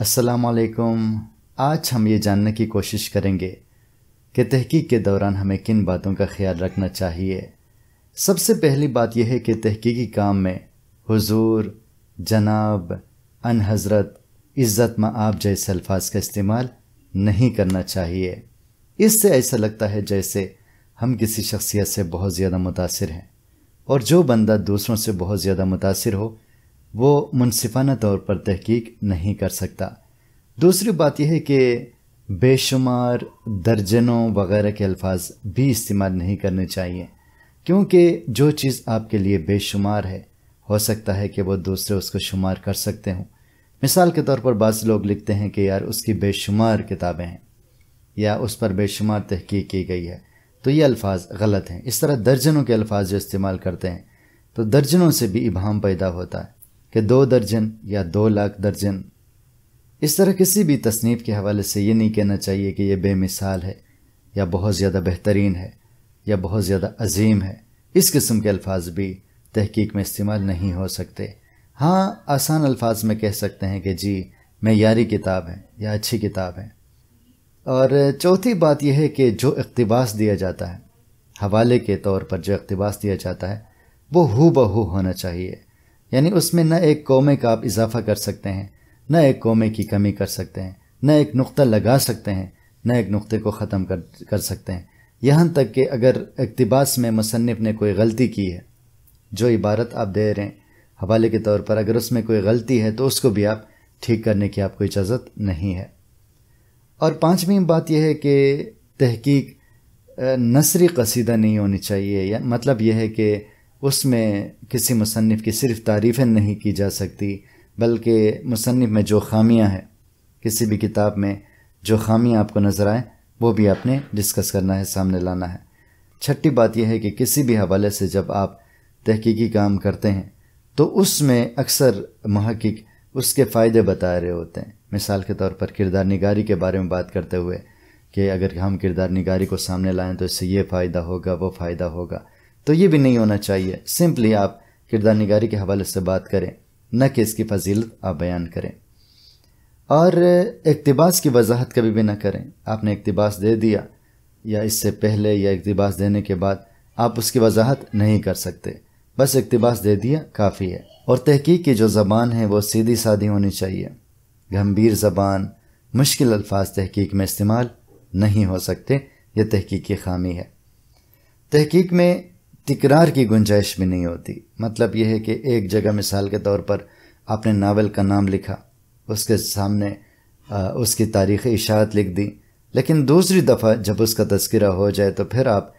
असलकुम आज हम ये जानने की कोशिश करेंगे कि तहकीक के दौरान हमें किन बातों का ख्याल रखना चाहिए सबसे पहली बात यह है कि तहकीकी काम में हुजूर जनाब अन हज़रत इज़्ज़त आप जैसे अल्फाज का इस्तेमाल नहीं करना चाहिए इससे ऐसा लगता है जैसे हम किसी शख्सियत से बहुत ज़्यादा मुतासर हैं और जो बंदा दूसरों से बहुत ज़्यादा मुतासर हो वो मुनसिफाना तौर पर तहकीक नहीं कर सकता दूसरी बात यह है कि बेशुमार दर्जनों वगैरह के अल्फाज भी इस्तेमाल नहीं करने चाहिए क्योंकि जो चीज़ आपके लिए बेशुमार है हो सकता है कि वो दूसरे उसको शुमार कर सकते हों मिसाल के तौर पर बाज़ लोग लिखते हैं कि यार उसकी बेशुमार किताबें हैं या उस पर बेशुमार तहकीक की गई है तो ये अल्फाज गलत हैं इस तरह दर्जनों के अल्फाज जो इस्तेमाल करते हैं तो दर्जनों से भी इबाम पैदा होता है कि दो दर्जन या दो लाख दर्जन इस तरह किसी भी तसनीफ के हवाले से ये नहीं कहना चाहिए कि यह बेमिसाल है या बहुत ज़्यादा बेहतरीन है या बहुत ज़्यादा अजीम है इस किस्म के अल्फाज भी तहकीक में इस्तेमाल नहीं हो सकते हाँ आसान अल्फाज में कह सकते हैं कि जी मैारी किताब है या अच्छी किताब है और चौथी बात यह है कि जो इकतबास दिया जाता है हवाले के तौर पर जो इकतबास दिया जाता है वो हु बहू होना चाहिए यानी उसमें न एक कौमे का आप इजाफा कर सकते हैं न एक कौमे की कमी कर सकते हैं न एक नुक़ा लगा सकते हैं न एक नुक़े को ख़त्म कर कर सकते हैं यहाँ तक कि अगर इकतबास में मुसनफ़ ने कोई गलती की है जो इबारत आप दे रहे हैं हवाले के तौर पर अगर उसमें कोई गलती है तो उसको भी आप ठीक करने की आपको इजाज़त नहीं है और पाँचवीं बात यह है कि तहकीक नसरी कसीदा नहीं होनी चाहिए या मतलब यह है कि उसमें किसी मुसनफ़ की सिर्फ तारीफ़ें नहीं की जा सकती बल्कि मुसनफ़ में जो खामियां हैं किसी भी किताब में जो खामियां आपको नज़र आए वो भी आपने डिस्कस करना है सामने लाना है छठी बात यह है कि किसी भी हवाले से जब आप तहकीकी काम करते हैं तो उसमें अक्सर महक़ उसके फ़ायदे बता रहे होते हैं मिसाल के तौर पर किरदार निगारी के बारे में बात करते हुए कि अगर हम किरदार निगारी को सामने लाएं तो इससे ये फ़ायदा होगा वो फ़ायदा होगा तो ये भी नहीं होना चाहिए सिंपली आप किरदार निगारी के हवाले से बात करें न कि इसकी फजीलत आप बयान करें और इकतबास की वजाहत कभी भी ना करें आपने इकतबास दे दिया या इससे पहले या इकतबास देने के बाद आप उसकी वजाहत नहीं कर सकते बस इकतबास दे दिया काफ़ी है और तहकीक की जो ज़बान है वो सीधी सादी होनी चाहिए गंभीर ज़बान मुश्किल अल्फाज तहकीक में इस्तेमाल नहीं हो सकते ये तहकीक की खामी है तहकीक में तकरार की गुंजाइश भी नहीं होती मतलब यह है कि एक जगह मिसाल के तौर पर आपने नावल का नाम लिखा उसके सामने आ, उसकी तारीख़ इशात लिख दी लेकिन दूसरी दफ़ा जब उसका तस्करा हो जाए तो फिर आप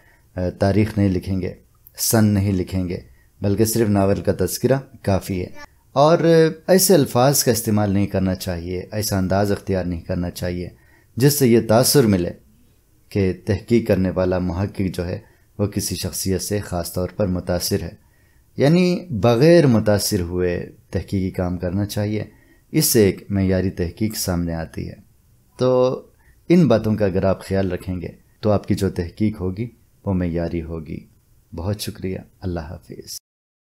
तारीख़ नहीं लिखेंगे सन नहीं लिखेंगे बल्कि सिर्फ नावल का तस्करा काफ़ी है और ऐसे अल्फाज का इस्तेमाल नहीं करना चाहिए ऐसा अंदाज़ अख्तियार नहीं करना चाहिए जिससे ये तासर मिले कि तहकीक करने वाला महक जो है वह किसी शख्सियत से ख़ास तौर पर मुतासर है यानी बग़ैर मुतासर हुए तहकीकी काम करना चाहिए इससे एक मैारी तहकीक सामने आती है तो इन बातों का अगर आप ख्याल रखेंगे तो आपकी जो तहकीक होगी वो मैारी होगी बहुत शुक्रिया अल्लाह हाफिज़